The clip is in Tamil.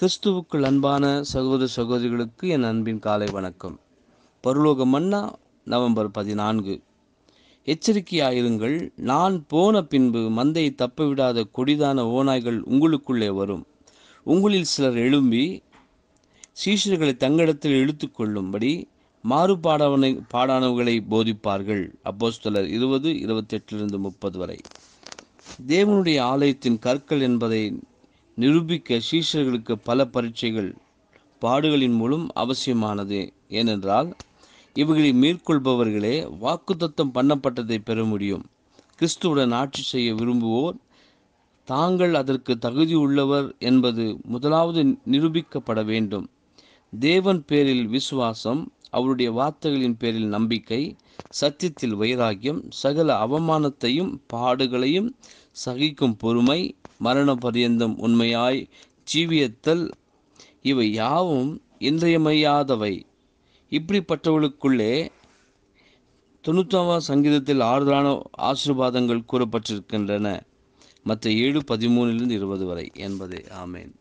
கிறிஸ்துவுக்குள் அன்பான சகோதர சகோதரிகளுக்கு என் அன்பின் காலை வணக்கம் பருலோக மன்னா நவம்பர் பதினான்கு எச்சரிக்கையாயிருங்கள் நான் போன பின்பு மந்தையை தப்பவிடாத கொடிதான ஓநாய்கள் உங்களுக்குள்ளே வரும் உங்களில் சிலர் எழும்பி சீஷர்களை தங்களிடத்தில் இழுத்து கொள்ளும்படி மாறுபாடவனை பாடானவர்களை போதிப்பார்கள் அப்போஸ்தலர் இருபது இருபத்தெட்டிலிருந்து முப்பது வரை தேவனுடைய ஆலயத்தின் கற்கள் என்பதை நிரூபிக்க சீஷர்களுக்கு பல பரீட்சைகள் பாடுகளின் மூலம் அவசியமானது ஏனென்றால் இவர்களை மேற்கொள்பவர்களே வாக்குத்தத்தம் பண்ணப்பட்டதை பெற முடியும் கிறிஸ்துவுடன் ஆட்சி செய்ய விரும்புவோர் தாங்கள் அதற்கு தகுதி உள்ளவர் என்பது முதலாவது நிரூபிக்கப்பட வேண்டும் தேவன் பேரில் விசுவாசம் அவருடைய வார்த்தைகளின் பேரில் நம்பிக்கை சத்தியத்தில் வைராக்கியம் சகல அவமானத்தையும் பாடுகளையும் சகிக்கும் பொறுமை மரண பரியந்தம் உண்மையாய் ஜீவியத்தல் இவை யாவும் இன்றியமையாதவை இப்படிப்பட்டவர்களுக்குள்ளே தொண்ணூத்தாம் சங்கீதத்தில் ஆறுதலான ஆசீர்வாதங்கள் கூறப்பட்டிருக்கின்றன மற்ற ஏழு பதிமூணிலிருந்து இருபது வரை என்பதே ஆமேன்